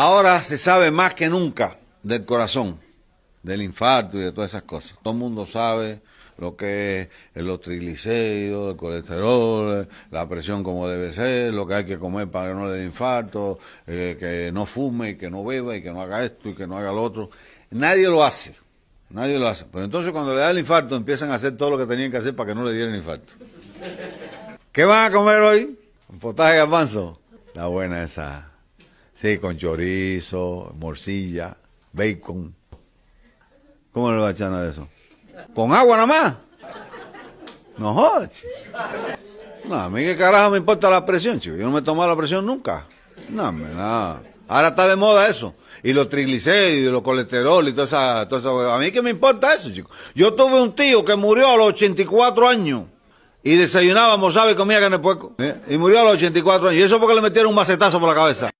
Ahora se sabe más que nunca del corazón, del infarto y de todas esas cosas. Todo el mundo sabe lo que es los triglicéridos, el colesterol, la presión como debe ser, lo que hay que comer para que no le dé infarto, eh, que no fume y que no beba y que no haga esto y que no haga lo otro. Nadie lo hace, nadie lo hace. Pero entonces cuando le da el infarto empiezan a hacer todo lo que tenían que hacer para que no le dieran infarto. ¿Qué van a comer hoy? ¿Un potaje de avanzo. La buena esa. Sí, con chorizo, morcilla, bacon. ¿Cómo le va a echar nada de eso? ¿Con agua nada más? No No, a mí qué carajo me importa la presión, chico. Yo no me he la presión nunca. No, nada. Ahora está de moda eso. Y los triglicéridos, los colesterol y toda esa, toda esa... A mí qué me importa eso, chico. Yo tuve un tío que murió a los 84 años. Y desayunábamos, ¿sabe? Comía carne de puerco. ¿Eh? Y murió a los 84 años. Y eso porque le metieron un macetazo por la cabeza.